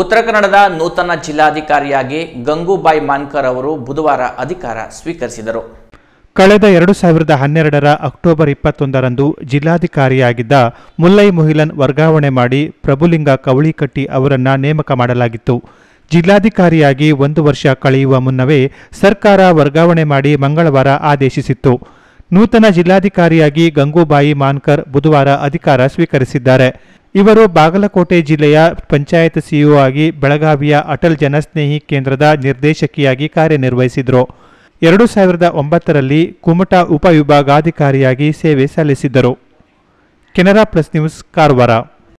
ಉತ್ತರ ಕನ್ನಡದ ನೂತನ ಜಿಲ್ಲಾಧಿಕಾರಿಯಾಗಿ ಗಂಗೂಬಾಯಿ ಮಾನ್ಕರ್ ಅವರು ಬುಧವಾರ ಅಧಿಕಾರ ಸ್ವೀಕರಿಸಿದರು ಕಳೆದ ಎರಡು ಸಾವಿರದ ಹನ್ನೆರಡರ ಅಕ್ಟೋಬರ್ ಇಪ್ಪತ್ತೊಂದರಂದು ಜಿಲ್ಲಾಧಿಕಾರಿಯಾಗಿದ್ದ ಮುಲ್ಲೈ ಮೊಹಿಲನ್ ವರ್ಗಾವಣೆ ಮಾಡಿ ಪ್ರಭುಲಿಂಗ ಕವಳಿಕಟ್ಟಿ ಅವರನ್ನ ನೇಮಕ ಮಾಡಲಾಗಿತ್ತು ಜಿಲ್ಲಾಧಿಕಾರಿಯಾಗಿ ಒಂದು ವರ್ಷ ಕಳೆಯುವ ಮುನ್ನವೇ ಸರ್ಕಾರ ವರ್ಗಾವಣೆ ಮಾಡಿ ಮಂಗಳವಾರ ಆದೇಶಿಸಿತ್ತು ನೂತನ ಜಿಲ್ಲಾಧಿಕಾರಿಯಾಗಿ ಗಂಗೂಬಾಯಿ ಮಾನ್ಕರ್ ಬುಧವಾರ ಅಧಿಕಾರ ಸ್ವೀಕರಿಸಿದ್ದಾರೆ ಇವರು ಬಾಗಲಕೋಟೆ ಜಿಲ್ಲೆಯ ಪಂಚಾಯತ್ ಸಿಇಒ ಆಗಿ ಬೆಳಗಾವಿಯ ಅಟಲ್ ಜನಸ್ನೇಹಿ ಕೇಂದ್ರದ ನಿರ್ದೇಶಕಿಯಾಗಿ ಕಾರ್ಯನಿರ್ವಹಿಸಿದರು ಎರಡು ಸಾವಿರದ ಒಂಬತ್ತರಲ್ಲಿ ಕುಮಟಾ ಉಪವಿಭಾಗಾಧಿಕಾರಿಯಾಗಿ ಸೇವೆ ಸಲ್ಲಿಸಿದ್ದರು ಕೆನರಾ ಪ್ಲಸ್ ನ್ಯೂಸ್ ಕಾರವಾರ